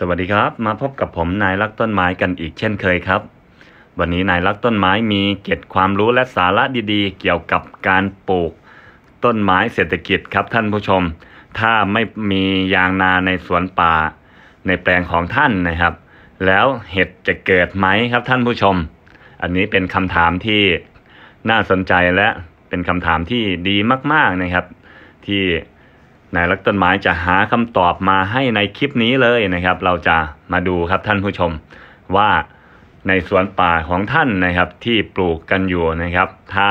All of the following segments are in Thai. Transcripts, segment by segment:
สวัสดีครับมาพบกับผมนายรักต้นไม้กันอีกเช่นเคยครับ วันนี้นายรักต้นไม้มีเก็บความรู้และสาระดีๆ เกี่ยวกับการปลูก ต้นไม้เศรษฐกิจครับท่านผู้ชม ถ้าไม่มียางนาในสวนป่าในแปลงของท่านนะครับ แล้วเห็ดจะเกิดไหมครับท่านผู้ชม อันนี้เป็นคำถามที่น่าสนใจและเป็นคำถามที่ดีมากๆนะครับ ที่นายรักต้นไม้จะหาคำตอบมาให้ในคลิปนี้เลยนะครับ เราจะมาดูครับท่านผู้ชม ว่าในสวนป่าของท่านนะครับที่ปลูกกันอยู่นะครับ ถ้า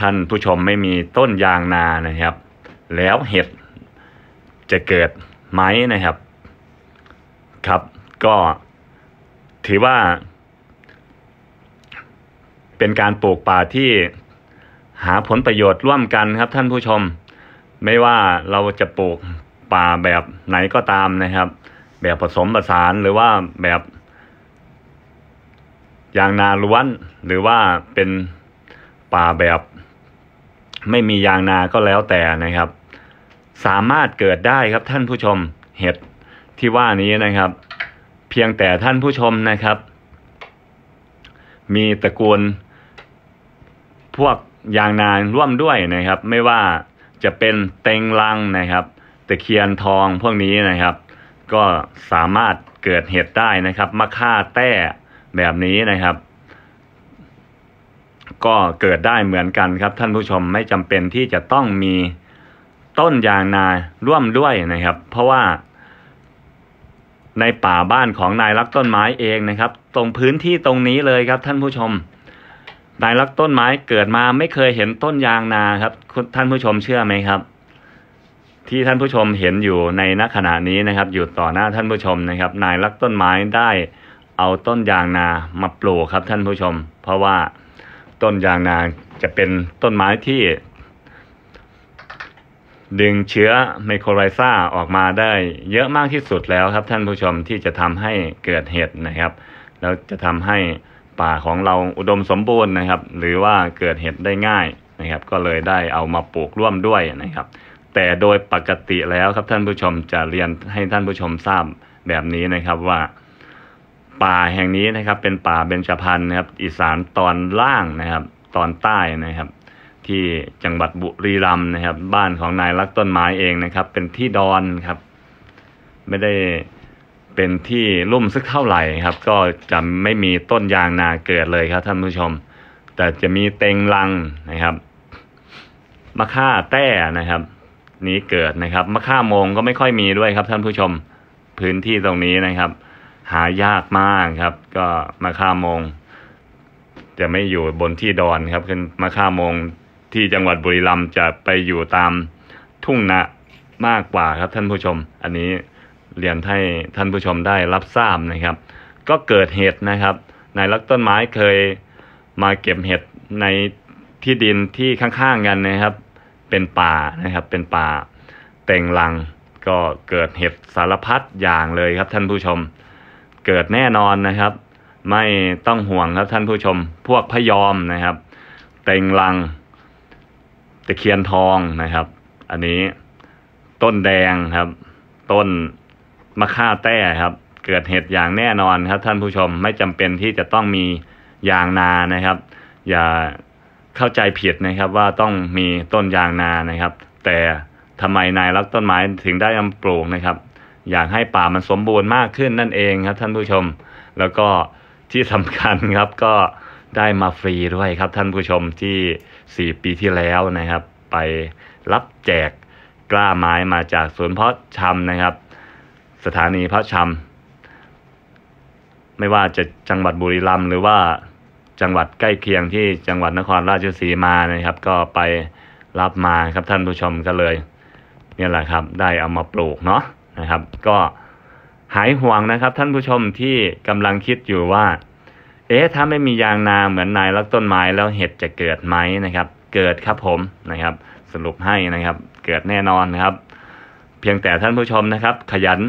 ท่านผู้ชมไม่มีต้นยางนานะครับ แล้วเห็ด จะเกิดไหมนะครับครับ ก็ถือว่า เป็นการปลูกป่าที่หาผลประโยชน์ร่วมกันครับท่านผู้ชมไม่ว่าเราจะปลูกป่าแบบไหนก็ตามนะครับ แบบผสมผสานหรือว่าแบบยางนาล้วนหรือว่าเป็นป่าแบบ ไม่มียางนาก็แล้วแต่นะครับ สามารถเกิดได้ครับ ท่านผู้ชมเห็ดที่ว่านี้นะครับ เพียงแต่ท่านผู้ชมนะครับ มีตระกูลพวกยางนาร่วมด้วยนะครับ ไม่ว่าจะเป็นเต็งลังนะครับตะเคียนทองพวกนี้นะครับ ก็สามารถเกิดเหตุได้นะครับมะค่าแต้แบบนี้นะครับ ก็เกิดได้เหมือนกันครับ ท่านผู้ชมไม่จำเป็นที่จะต้องมีต้นยางนาร่วมด้วยนะครับ เพราะว่า ในป่าบ้านของนายรักต้นไม้เองนะครับ ตรงพื้นที่ตรงนี้เลยครับท่านผู้ชมนายรักต้นไม้เกิดมา ไม่เคยเห็นต้นยางนาครับ ท่านผู้ชมเชื่อไหมครับ ที่ท่านผู้ชมเห็นอยู่ในณขณะนี้นะครับ อยู่ต่อหน้าท่านผู้ชมนะครับ นายรักต้นไม้ได้เอาต้นยางนามาปลูกครับท่านผู้ชม เพราะว่าต้นยางนาจะเป็นต้นไม้ที่ ดึงเชื้อไมโครไรซ่าออกมาได้ เยอะมากที่สุดแล้วครับท่านผู้ชมที่จะทำให้เกิดเห็ดนะครับ แล้วจะทำให้ป่าของเราอุดมสมบูรณ์นะครับ หรือว่าเกิดเห็ดได้ง่ายนะครับ ก็เลยได้เอามาปลูกร่วมด้วยนะครับ แต่โดยปกติแล้วครับท่านผู้ชมจะเรียนให้ท่านผู้ชมทราบแบบนี้นะครับว่า ป่าแห่งนี้นะครับ เป็นป่าเบญจพรรณนะครับ อีสานตอนล่างนะครับ ตอนใต้นะครับ ที่จังหวัดบุรีรัมย์นะครับ บ้านของนายรักต้นไม้เองนะครับ เป็นที่ดอนครับ ไม่ได้เป็นที่ลุ่มสักเท่าไหร่ครับ ก็จะไม่มีต้นยางนาเกิดเลยครับท่านผู้ชม แต่จะมีเต็งลังนะครับมะค่าแต้นะครับนี้เกิดนะครับมะค่าโมง ก็ไม่ค่อยมีด้วยครับ ท่านผู้ชมพื้นที่ตรงนี้นะครับ หายากมากครับ ก็มะค่าโมง จะไม่อยู่บนที่ดอนครับขึ้นมะค่าโมงที่จังหวัดบุรีรัมย์จะไปอยู่ตามทุ่งนามากกว่าครับท่านผู้ชมอันนี้เรียนให้ท่านผู้ชมได้รับทราบนะครับ ก็เกิดเห็ดนะครับนายรักต้นไม้เคยมาเก็บเห็ดในที่ดินที่ข้างๆกันนะครับ เป็นป่านะครับ เป็นป่าเต่งลังก็เกิดเห็ดสารพัดอย่างเลยครับท่านผู้ชม เกิดแน่นอนนะครับ ไม่ต้องห่วงครับท่านผู้ชมพวกพยอมนะครับ เต่งลังตะเคียนทองนะครับ อันนี้ต้นแดงครับ ต้นมาฆ่าแต้ครับ เกิดเหตุอย่างแน่นอนครับ ท่านผู้ชมไม่จำเป็นที่จะต้องมี ยางนานะครับ อย่าเข้าใจผิดนะครับว่าต้องมีต้นยางนานะครับ แต่ทำไม นายรักต้นไม้ ถึงได้ำปลูกนะครับอยากให้ป่ามันสมบูรณ์มากขึ้นนั่นเองครับท่านผู้ชม แล้วก็ที่สำคัญครับก็ได้มาฟรีด้วยครับ ท่านผู้ชมที่ 4 ปีที่แล้วนะครับ ไปรับแจกกล้าไม้มาจากสวนเพาะชำนะครับสถานีพระชำไม่ว่าจะจังหวัดบุรีรัมย์หรือว่าจังหวัดใกล้เคียงที่จังหวัดนครราชสีมานะครับ ก็ไปรับมาครับท่านผู้ชมก็เลย เนี่ยแหละครับ ได้เอามาปลูกเนาะนะครับ ก็หายห่วงนะครับท่านผู้ชมที่กำลังคิดอยู่ว่าเอ๊ะถ้าไม่มียางนาเหมือนนายรักต้นไม้ แล้วเห็ดจะเกิดไหมนะครับ เกิดครับผมนะครับ สรุปให้นะครับ เกิดแน่นอนนะครับ เพียงแต่ท่านผู้ชมนะครับ ขยัน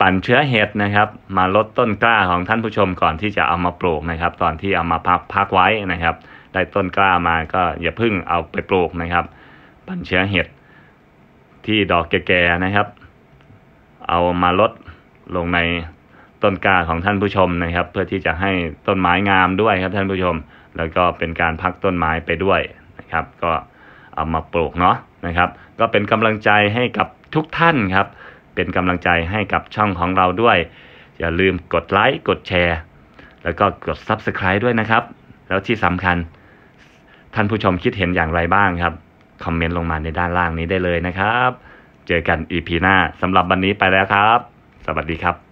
ปั่นเชื้อเห็ดนะครับ มาลดต้นกล้าของท่านผู้ชมก่อนที่จะเอามาปลูกนะครับ ตอนที่เอามาพักพักไว้นะครับ ได้ต้นกล้ามาก็อย่าพึ่งเอาไปปลูกนะครับ ปั่นเชื้อเห็ดที่ดอกแก่ๆนะครับ เอามาลดลงในต้นกล้าของท่านผู้ชมนะครับ เพื่อที่จะให้ต้นไม้งามด้วยครับ ท่านผู้ชม แล้วก็เป็นการพักต้นไม้ไปด้วยนะครับ ก็เอามาปลูกเนาะนะครับ ก็เป็นกำลังใจให้กับทุกท่านครับเป็นกำลังใจให้กับช่องของเราด้วย อย่าลืมกดไลค์กดแชร์แล้วก็กด Subscribe ด้วยนะครับ แล้วที่สำคัญ ท่านผู้ชมคิดเห็นอย่างไรบ้างครับ คอมเมนต์ลงมาในด้านล่างนี้ได้เลยนะครับ เจอกัน EP หน้าสำหรับวันนี้ไปแล้วครับ สวัสดีครับ